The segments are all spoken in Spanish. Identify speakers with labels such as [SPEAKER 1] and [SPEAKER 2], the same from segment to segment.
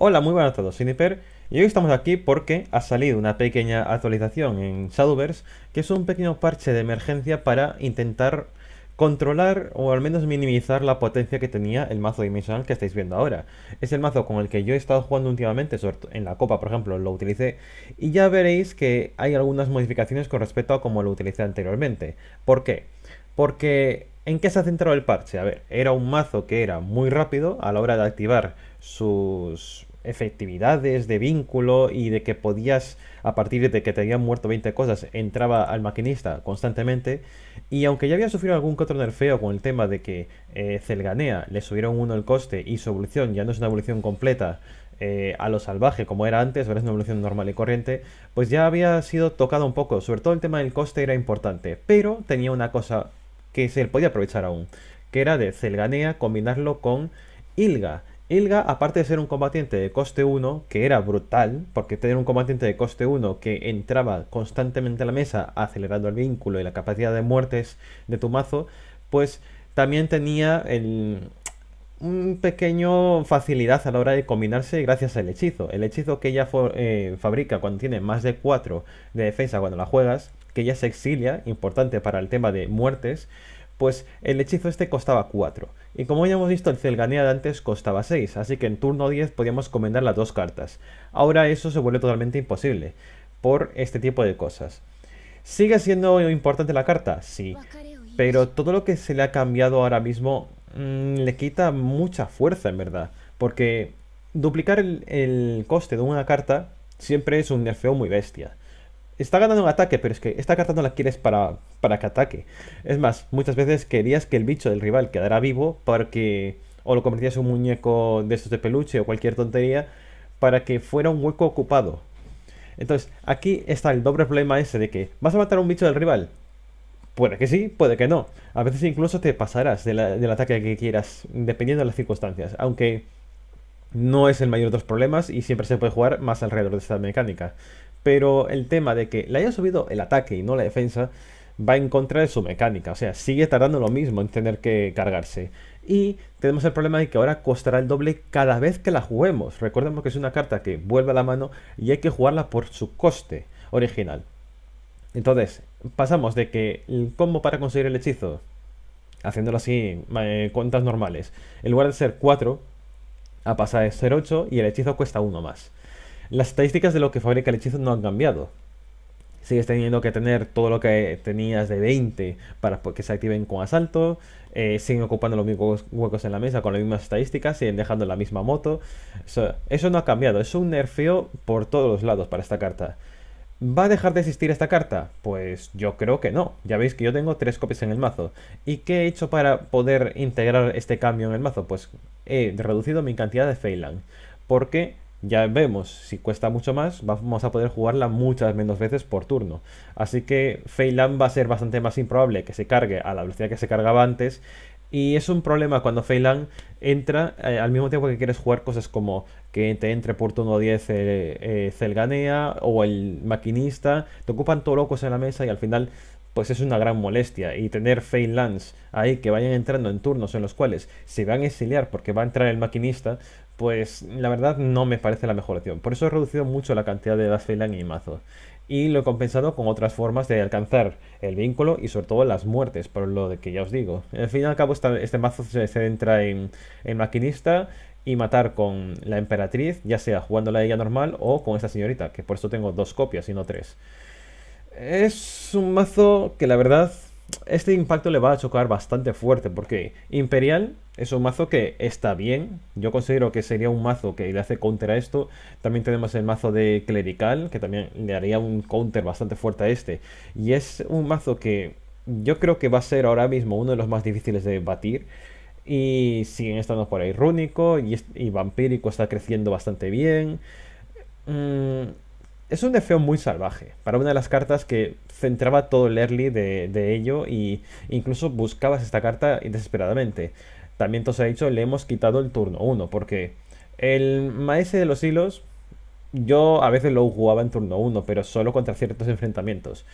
[SPEAKER 1] Hola, muy buenas a todos, soy y hoy estamos aquí porque ha salido una pequeña actualización en Shadowverse que es un pequeño parche de emergencia para intentar controlar o al menos minimizar la potencia que tenía el mazo dimensional que estáis viendo ahora. Es el mazo con el que yo he estado jugando últimamente, en la copa por ejemplo lo utilicé, y ya veréis que hay algunas modificaciones con respecto a cómo lo utilicé anteriormente. ¿Por qué? Porque ¿En qué se ha centrado el parche? A ver, era un mazo que era muy rápido a la hora de activar sus efectividades, de vínculo y de que podías, a partir de que te habían muerto 20 cosas, entraba al maquinista constantemente. Y aunque ya había sufrido algún que otro nerfeo con el tema de que Celganea eh, le subieron uno el coste y su evolución ya no es una evolución completa eh, a lo salvaje como era antes, ahora es una evolución normal y corriente, pues ya había sido tocado un poco. Sobre todo el tema del coste era importante, pero tenía una cosa que se podía aprovechar aún, que era de Celganea combinarlo con Ilga. Ilga, aparte de ser un combatiente de coste 1, que era brutal, porque tener un combatiente de coste 1 que entraba constantemente a la mesa acelerando el vínculo y la capacidad de muertes de tu mazo, pues también tenía el, un pequeño facilidad a la hora de combinarse gracias al hechizo. El hechizo que ella eh, fabrica cuando tiene más de 4 de defensa cuando la juegas, que ya se exilia, importante para el tema de muertes, pues el hechizo este costaba 4. Y como ya hemos visto, el Celganea de antes costaba 6, así que en turno 10 podíamos comendar las dos cartas. Ahora eso se vuelve totalmente imposible, por este tipo de cosas. ¿Sigue siendo importante la carta? Sí, pero todo lo que se le ha cambiado ahora mismo mm, le quita mucha fuerza, en verdad, porque duplicar el, el coste de una carta siempre es un nerfeo muy bestia está ganando un ataque, pero es que esta carta no la quieres para, que ataque. Es más, muchas veces querías que el bicho del rival quedara vivo que... o lo convertías en un muñeco de estos de peluche o cualquier tontería para que fuera un hueco ocupado. Entonces, aquí está el doble problema ese de que vas a matar a un bicho del rival. Puede que sí, puede que no. A veces incluso te pasarás del ataque que quieras, dependiendo de las circunstancias. Aunque no es el mayor de los problemas y siempre se puede jugar más alrededor de esta mecánica. Pero el tema de que le haya subido el ataque y no la defensa va en contra de su mecánica. O sea, sigue tardando lo mismo en tener que cargarse. Y tenemos el problema de que ahora costará el doble cada vez que la juguemos. Recordemos que es una carta que vuelve a la mano y hay que jugarla por su coste original. Entonces, pasamos de que el combo para conseguir el hechizo, haciéndolo así, en eh, cuentas normales, en lugar de ser 4, a pasar de ser 8 y el hechizo cuesta 1 más. Las estadísticas de lo que fabrica el hechizo no han cambiado. Sigues teniendo que tener todo lo que tenías de 20 para que se activen con asalto. Eh, siguen ocupando los mismos huecos en la mesa con las mismas estadísticas. Siguen dejando la misma moto. eso no ha cambiado. Es un nerfeo por todos los lados para esta carta. ¿Va a dejar de existir esta carta? Pues yo creo que no. Ya veis que yo tengo tres copias en el mazo. ¿Y qué he hecho para poder integrar este cambio en el mazo? Pues he reducido mi cantidad de Feyland. Porque ya vemos, si cuesta mucho más, vamos a poder jugarla muchas menos veces por turno. Así que Feyland va a ser bastante más improbable que se cargue a la velocidad que se cargaba antes. Y es un problema cuando Feyland entra eh, al mismo tiempo que quieres jugar cosas como que te entre por turno 10 Celganea eh, eh, o el maquinista. Te ocupan todos locos en la mesa y al final pues es una gran molestia. Y tener Lands ahí que vayan entrando en turnos en los cuales se van a exiliar porque va a entrar el maquinista, pues la verdad no me parece la mejor opción. Por eso he reducido mucho la cantidad de las Feyland en mi mazo. Y lo he compensado con otras formas de alcanzar el vínculo y sobre todo las muertes, por lo de que ya os digo. Al fin y al cabo este mazo se, entra en, en maquinista, y matar con la emperatriz, ya sea jugándola la ella normal o con esta señorita, que por eso tengo dos copias y no tres. Es un mazo que la verdad, este impacto le va a chocar bastante fuerte, porque Imperial es un mazo que está bien. Yo considero que sería un mazo que le hace counter a esto. También tenemos el mazo de Clerical, que también le haría un counter bastante fuerte a este. Y es un mazo que yo creo que va a ser ahora mismo uno de los más difíciles de batir. Y siguen estando por ahí Rúnico y, y Vampírico está creciendo bastante bien. Mm, es un defeo muy salvaje para una de las cartas que centraba todo el early de, ello y incluso buscabas esta carta desesperadamente. También te os he dicho, le hemos quitado el turno 1 porque el maese de los hilos yo a veces lo jugaba en turno 1 pero solo contra ciertos enfrentamientos.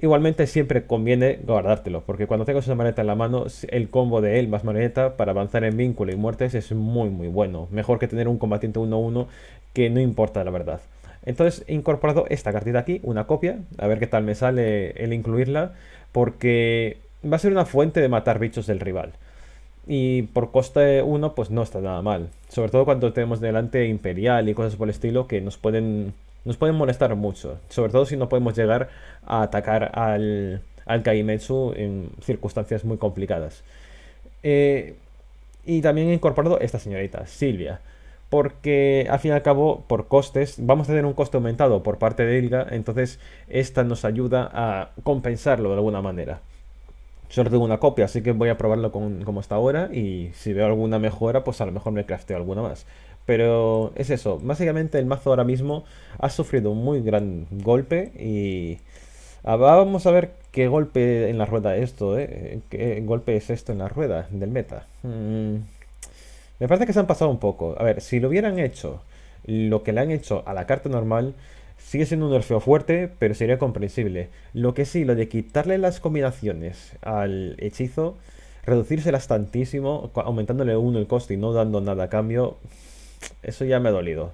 [SPEAKER 1] Igualmente siempre conviene guardártelo, porque cuando tengas una maneta en la mano, el combo de él más maneta para avanzar en vínculo y muertes es muy muy bueno. Mejor que tener un combatiente 1-1 que no importa la verdad. Entonces he incorporado esta cartita aquí, una copia, a ver qué tal me sale el incluirla, porque va a ser una fuente de matar bichos del rival. Y por coste uno pues no está nada mal, sobre todo cuando tenemos delante Imperial y cosas por el estilo que nos pueden, nos pueden molestar mucho, sobre todo si no podemos llegar a atacar al, al en circunstancias muy complicadas. Eh, y también he incorporado esta señorita, Silvia porque al fin y al cabo, por costes, vamos a tener un coste aumentado por parte de ILGA, entonces esta nos ayuda a compensarlo de alguna manera. Solo tengo una copia, así que voy a probarlo como está ahora y si veo alguna mejora, pues a lo mejor me crafteo alguna más. Pero es eso, básicamente el mazo ahora mismo ha sufrido un muy gran golpe y ah, vamos a ver qué golpe en la rueda esto, ¿eh? ¿Qué golpe es esto en la rueda del meta? Mm. Me parece que se han pasado un poco. A ver, si lo hubieran hecho lo que le han hecho a la carta normal, sigue siendo un nerfeo fuerte, pero sería comprensible. Lo que sí, lo de quitarle las combinaciones al hechizo, reducírselas tantísimo, aumentándole uno el coste y no dando nada a cambio, eso ya me ha dolido.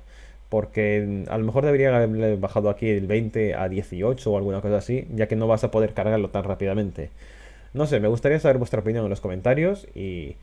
[SPEAKER 1] Porque a lo mejor deberían haberle bajado aquí el 20 a 18 o alguna cosa así, ya que no vas a poder cargarlo tan rápidamente. No sé, me gustaría saber vuestra opinión en los comentarios y...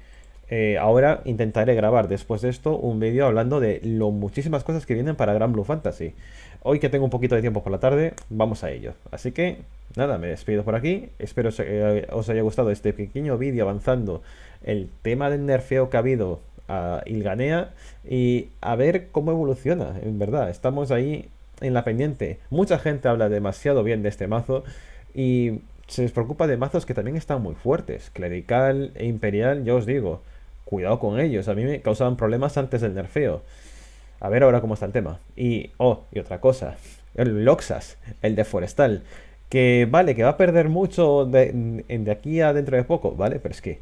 [SPEAKER 1] Eh, ahora intentaré grabar después de esto un vídeo hablando de lo muchísimas cosas que vienen para Gran Blue Fantasy. Hoy que tengo un poquito de tiempo por la tarde, vamos a ello. Así que, nada, me despido por aquí. Espero que os haya gustado este pequeño vídeo avanzando el tema del nerfeo que ha habido a Ilganea y a ver cómo evoluciona, en verdad. Estamos ahí en la pendiente. Mucha gente habla demasiado bien de este mazo y se les preocupa de mazos que también están muy fuertes. Clerical e Imperial, ya os digo, cuidado con ellos. A mí me causaban problemas antes del nerfeo. A ver ahora cómo está el tema. Y, oh, y otra cosa. El Loxas, el de Forestal. Que vale, que va a perder mucho de, de aquí a dentro de poco, ¿vale? Pero es que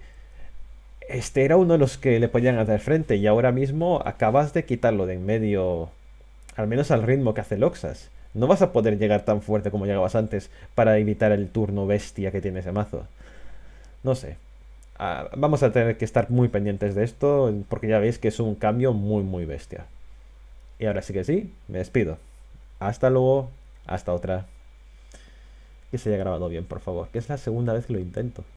[SPEAKER 1] este era uno de los que le podían hacer frente y ahora mismo acabas de quitarlo de en medio, al menos al ritmo que hace Loxas. No vas a poder llegar tan fuerte como llegabas antes para evitar el turno bestia que tiene ese mazo. No sé, vamos a tener que estar muy pendientes de esto porque ya veis que es un cambio muy muy bestia. Y ahora sí que sí, me despido. Hasta luego, hasta otra. Que se haya grabado bien, por favor, que es la segunda vez que lo intento.